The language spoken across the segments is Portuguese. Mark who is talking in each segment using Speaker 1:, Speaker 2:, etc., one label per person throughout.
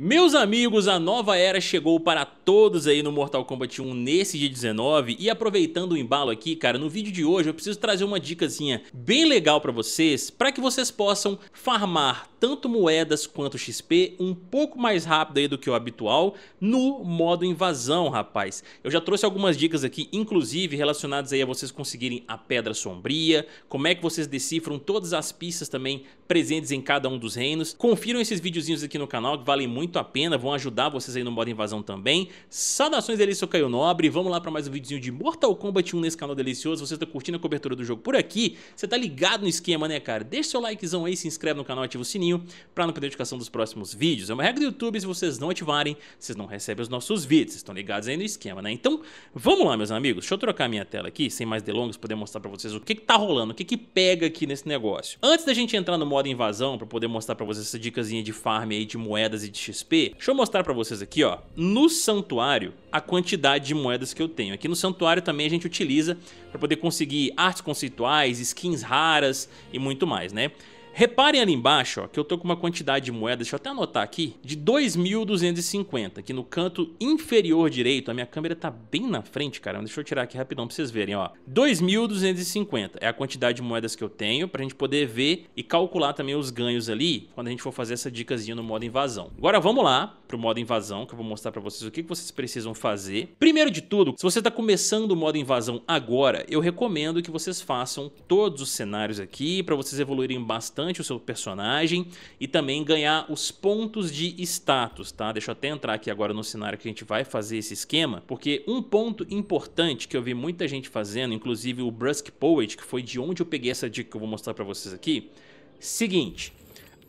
Speaker 1: Meus amigos, a nova era chegou para todos aí no Mortal Kombat 1 nesse dia 19 e aproveitando o embalo aqui, cara, no vídeo de hoje eu preciso trazer uma dicasinha bem legal para vocês, para que vocês possam farmar tanto moedas quanto XP um pouco mais rápido aí do que o habitual no modo invasão, rapaz. Eu já trouxe algumas dicas aqui, inclusive relacionadas aí a vocês conseguirem a Pedra Sombria, como é que vocês decifram todas as pistas também presentes em cada um dos reinos. Confiram esses videozinhos aqui no canal que valem muito muito a pena, vão ajudar vocês aí no modo invasão também. Saudações delícia, Caio Nobre, vamos lá para mais um videozinho de Mortal Kombat 1 nesse canal delicioso. Você está curtindo a cobertura do jogo por aqui, você tá ligado no esquema, né, cara? Deixa seu likezão aí, se inscreve no canal, ativa o sininho para não perder a notificação dos próximos vídeos. É uma regra do YouTube, se vocês não ativarem, vocês não recebem os nossos vídeos, vocês estão ligados aí no esquema, né? Então, vamos lá, meus amigos, deixa eu trocar minha tela aqui, sem mais delongas, poder mostrar para vocês o que que tá rolando, o que que pega aqui nesse negócio. Antes da gente entrar no modo invasão, para poder mostrar para vocês essa dicasinha de farm aí de moedas e de XP. Deixa eu mostrar para vocês aqui, ó. No santuário, a quantidade de moedas que eu tenho. Aqui no santuário também a gente utiliza para poder conseguir artes conceituais, skins raras e muito mais, né? Reparem ali embaixo ó, que eu tô com uma quantidade de moedas, deixa eu até anotar aqui, de 2.250, que no canto inferior direito, a minha câmera tá bem na frente, cara, deixa eu tirar aqui rapidão pra vocês verem, ó. 2.250 é a quantidade de moedas que eu tenho pra gente poder ver e calcular também os ganhos ali quando a gente for fazer essa dicasinha no modo invasão. Agora vamos lá pro modo invasão, que eu vou mostrar pra vocês o que, que vocês precisam fazer. Primeiro de tudo, se você tá começando o modo invasão agora, eu recomendo que vocês façam todos os cenários aqui pra vocês evoluírem bastante bastante o seu personagem e também ganhar os pontos de status, tá? Deixa eu até entrar aqui agora no cenário que a gente vai fazer esse esquema, porque um ponto importante que eu vi muita gente fazendo, inclusive o Brusk Poet, que foi de onde eu peguei essa dica que eu vou mostrar para vocês aqui, seguinte,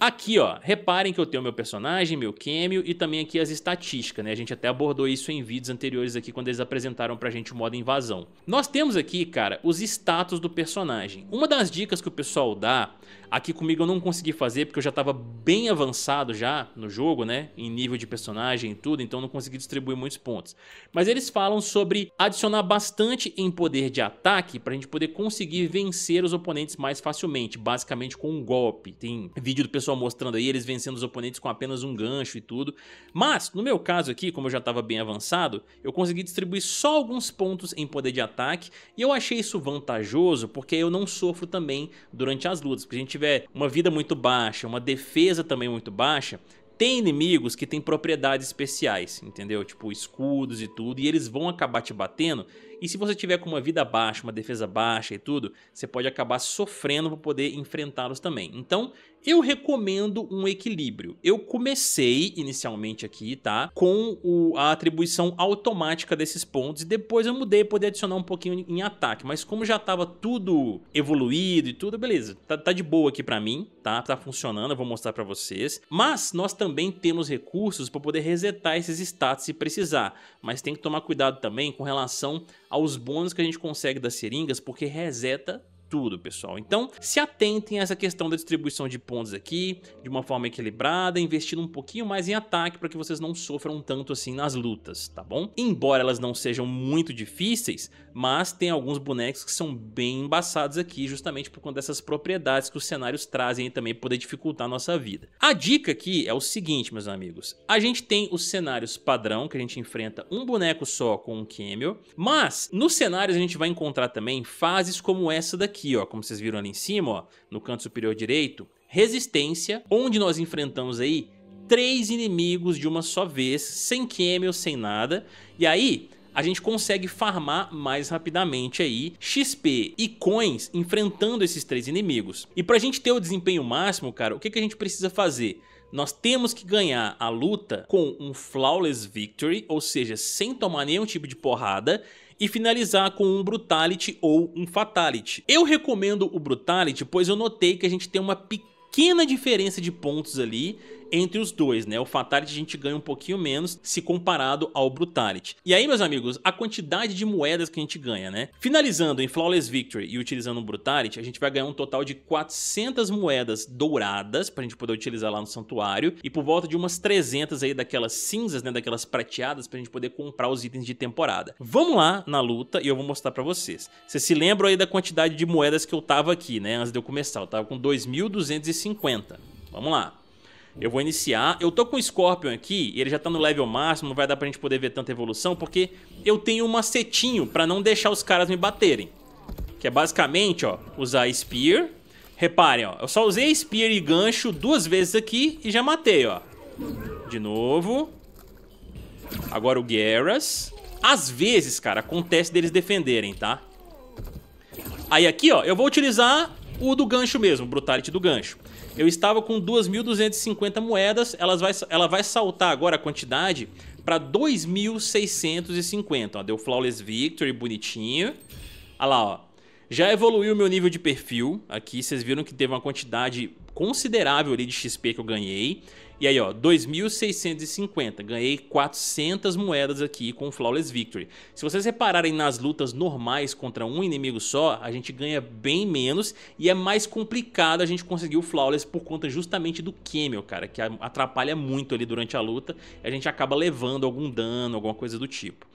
Speaker 1: Aqui, ó, reparem que eu tenho meu personagem, meu cameo e também aqui as estatísticas, né? A gente até abordou isso em vídeos anteriores aqui quando eles apresentaram pra gente o modo invasão. Nós temos aqui, cara, os status do personagem. Uma das dicas que o pessoal dá, aqui comigo eu não consegui fazer porque eu já tava bem avançado já no jogo, né? Em nível de personagem e tudo, então não consegui distribuir muitos pontos. Mas eles falam sobre adicionar bastante em poder de ataque pra gente poder conseguir vencer os oponentes mais facilmente, basicamente com um golpe. Tem vídeo do pessoal pessoal mostrando aí eles vencendo os oponentes com apenas um gancho e tudo. Mas, no meu caso aqui, como eu já estava bem avançado, eu consegui distribuir só alguns pontos em poder de ataque e eu achei isso vantajoso porque eu não sofro também durante as lutas. Porque se a gente tiver uma vida muito baixa, uma defesa também muito baixa, tem inimigos que têm propriedades especiais, entendeu? Tipo escudos e tudo, e eles vão acabar te batendo e se você tiver com uma vida baixa, uma defesa baixa e tudo, você pode acabar sofrendo para poder enfrentá-los também. Então, eu recomendo um equilíbrio. Eu comecei inicialmente aqui, tá? Com o, a atribuição automática desses pontos e depois eu mudei para poder adicionar um pouquinho em ataque. Mas como já estava tudo evoluído e tudo, beleza. Tá, tá de boa aqui para mim, tá? Tá funcionando, eu vou mostrar para vocês. Mas nós também temos recursos para poder resetar esses status se precisar. Mas tem que tomar cuidado também com relação aos bônus que a gente consegue das seringas, porque reseta tudo, pessoal. Então, se atentem a essa questão da distribuição de pontos aqui, de uma forma equilibrada, investindo um pouquinho mais em ataque para que vocês não sofram tanto assim nas lutas, tá bom? Embora elas não sejam muito difíceis, mas tem alguns bonecos que são bem embaçados aqui, justamente por conta dessas propriedades que os cenários trazem e também poder dificultar a nossa vida. A dica aqui é o seguinte, meus amigos. A gente tem os cenários padrão, que a gente enfrenta um boneco só com um camel, mas nos cenários a gente vai encontrar também fases como essa daqui, ó, como vocês viram ali em cima, ó, no canto superior direito, resistência, onde nós enfrentamos aí três inimigos de uma só vez, sem camel, sem nada. E aí, a gente consegue farmar mais rapidamente aí XP e coins enfrentando esses três inimigos. E pra gente ter o desempenho máximo, cara, o que, que a gente precisa fazer? Nós temos que ganhar a luta com um Flawless Victory, ou seja, sem tomar nenhum tipo de porrada, e finalizar com um Brutality ou um Fatality. Eu recomendo o Brutality, pois eu notei que a gente tem uma pequena diferença de pontos ali entre os dois, né? O Fatality a gente ganha um pouquinho menos se comparado ao Brutality. E aí, meus amigos, a quantidade de moedas que a gente ganha, né? Finalizando em Flawless Victory e utilizando o Brutality, a gente vai ganhar um total de 400 moedas douradas pra gente poder utilizar lá no santuário e por volta de umas 300 aí daquelas cinzas, né? Daquelas prateadas pra gente poder comprar os itens de temporada. Vamos lá na luta e eu vou mostrar pra vocês. Vocês se lembram aí da quantidade de moedas que eu tava aqui, né? Antes de eu começar, eu tava com 2.250. Vamos lá. Eu vou iniciar. Eu tô com o Scorpion aqui, ele já tá no level máximo, não vai dar pra gente poder ver tanta evolução, porque eu tenho um macetinho pra não deixar os caras me baterem. Que é basicamente, ó, usar Spear. Reparem, ó, eu só usei Spear e gancho duas vezes aqui e já matei, ó. De novo. Agora o Garrus. Às vezes, cara, acontece deles defenderem, tá? Aí aqui, ó, eu vou utilizar o do gancho mesmo, o Brutality do gancho eu estava com 2.250 moedas, elas vai, ela vai saltar agora a quantidade para 2.650. Ó, deu Flawless Victory, bonitinho. Olha lá, ó. Já evoluiu o meu nível de perfil. Aqui vocês viram que teve uma quantidade considerável ali de XP que eu ganhei. E aí, ó, 2.650. Ganhei 400 moedas aqui com o Flawless Victory. Se vocês repararem nas lutas normais contra um inimigo só, a gente ganha bem menos e é mais complicado a gente conseguir o Flawless por conta justamente do Camel, cara, que atrapalha muito ali durante a luta a gente acaba levando algum dano, alguma coisa do tipo.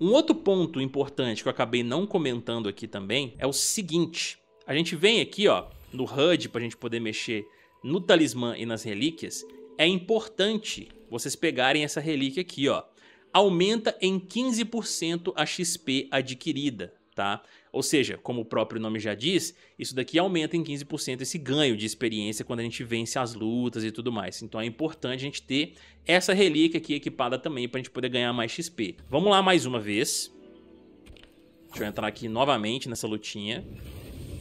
Speaker 1: Um outro ponto importante que eu acabei não comentando aqui também é o seguinte. A gente vem aqui, ó, no HUD pra gente poder mexer no talismã e nas relíquias é importante vocês pegarem essa relíquia aqui, ó. Aumenta em 15% a XP adquirida, tá? Ou seja, como o próprio nome já diz, isso daqui aumenta em 15% esse ganho de experiência quando a gente vence as lutas e tudo mais. Então é importante a gente ter essa relíquia aqui equipada também para a gente poder ganhar mais XP. Vamos lá mais uma vez. Deixa eu entrar aqui novamente nessa lutinha.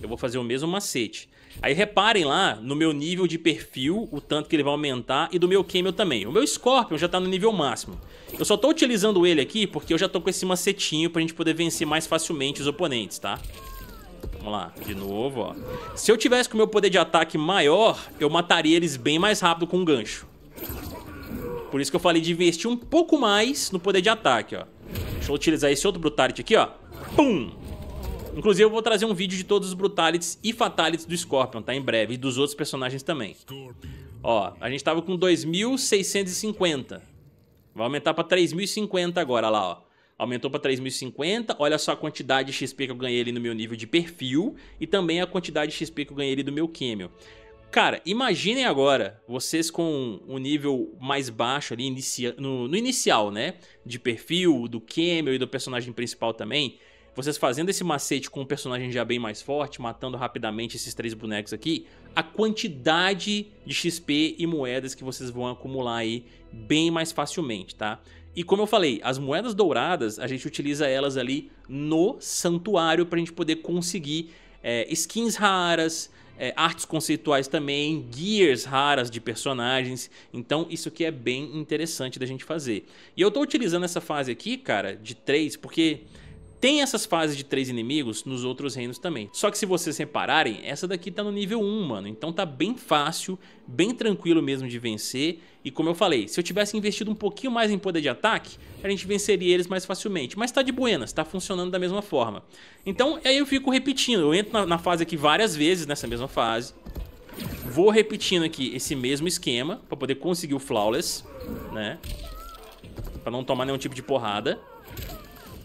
Speaker 1: Eu vou fazer o mesmo macete. Aí reparem lá no meu nível de perfil, o tanto que ele vai aumentar e do meu Camel também. O meu Scorpion já tá no nível máximo. Eu só tô utilizando ele aqui porque eu já tô com esse macetinho pra gente poder vencer mais facilmente os oponentes, tá? Vamos lá, de novo, ó. Se eu tivesse com o meu poder de ataque maior, eu mataria eles bem mais rápido com um gancho. Por isso que eu falei de investir um pouco mais no poder de ataque, ó. Deixa eu utilizar esse outro Brutality aqui, ó. Pum! Inclusive, eu vou trazer um vídeo de todos os brutalities e fatalities do Scorpion, tá? Em breve, e dos outros personagens também. Ó, a gente tava com 2.650. Vai aumentar pra 3.050 agora, lá, ó. Aumentou pra 3.050, olha só a quantidade de XP que eu ganhei ali no meu nível de perfil e também a quantidade de XP que eu ganhei ali do meu Camel. Cara, imaginem agora vocês com o um nível mais baixo ali inicia no, no, inicial, né? De perfil, do Camel e do personagem principal também vocês fazendo esse macete com um personagem já bem mais forte, matando rapidamente esses três bonecos aqui, a quantidade de XP e moedas que vocês vão acumular aí bem mais facilmente, tá? E como eu falei, as moedas douradas, a gente utiliza elas ali no santuário para a gente poder conseguir é, skins raras, é, artes conceituais também, gears raras de personagens. Então isso aqui é bem interessante da gente fazer. E eu estou utilizando essa fase aqui, cara, de 3, porque tem essas fases de três inimigos nos outros reinos também. Só que se vocês repararem, essa daqui tá no nível 1, mano. Então tá bem fácil, bem tranquilo mesmo de vencer. E como eu falei, se eu tivesse investido um pouquinho mais em poder de ataque, a gente venceria eles mais facilmente. Mas tá de buenas, tá funcionando da mesma forma. Então aí eu fico repetindo, eu entro na, na fase aqui várias vezes, nessa mesma fase. Vou repetindo aqui esse mesmo esquema para poder conseguir o Flawless, né? Pra não tomar nenhum tipo de porrada.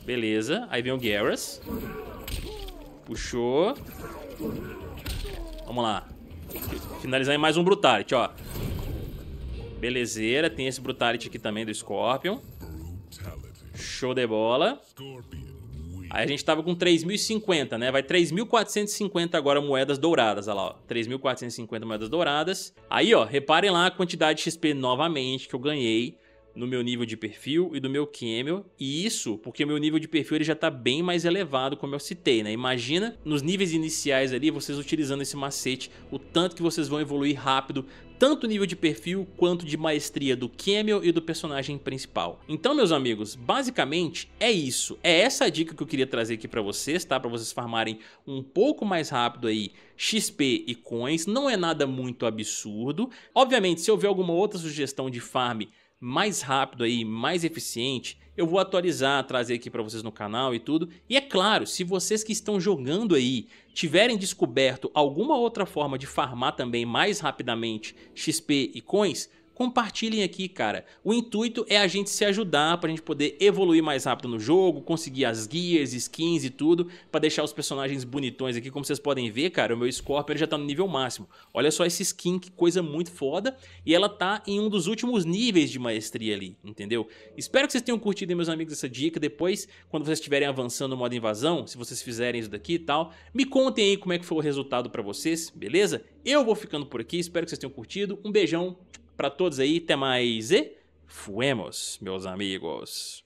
Speaker 1: Beleza. Aí vem o Garrus. Puxou. Vamos lá. Finalizar em mais um Brutality, ó. Belezeira. Tem esse Brutality aqui também do Scorpion. Show de bola. Aí a gente tava com 3.050, né? Vai 3.450 agora moedas douradas, olha lá, ó. 3.450 moedas douradas. Aí, ó, reparem lá a quantidade de XP novamente que eu ganhei no meu nível de perfil e do meu camel. E isso porque o meu nível de perfil ele já está bem mais elevado, como eu citei, né? Imagina nos níveis iniciais ali, vocês utilizando esse macete, o tanto que vocês vão evoluir rápido, tanto nível de perfil quanto de maestria do camel e do personagem principal. Então, meus amigos, basicamente é isso. É essa a dica que eu queria trazer aqui para vocês, tá? Para vocês farmarem um pouco mais rápido aí XP e coins. Não é nada muito absurdo. Obviamente, se houver alguma outra sugestão de farm, mais rápido aí, mais eficiente, eu vou atualizar, trazer aqui para vocês no canal e tudo. E é claro, se vocês que estão jogando aí tiverem descoberto alguma outra forma de farmar também mais rapidamente XP e coins, compartilhem aqui, cara. O intuito é a gente se ajudar pra gente poder evoluir mais rápido no jogo, conseguir as guias, skins e tudo, pra deixar os personagens bonitões aqui. Como vocês podem ver, cara, o meu Scorpion já tá no nível máximo. Olha só esse skin, que coisa muito foda. E ela tá em um dos últimos níveis de maestria ali, entendeu? Espero que vocês tenham curtido, meus amigos, essa dica. Depois, quando vocês estiverem avançando no modo invasão, se vocês fizerem isso daqui e tal, me contem aí como é que foi o resultado pra vocês, beleza? Eu vou ficando por aqui, espero que vocês tenham curtido. Um beijão, para todos aí, até mais e fuemos, meus amigos.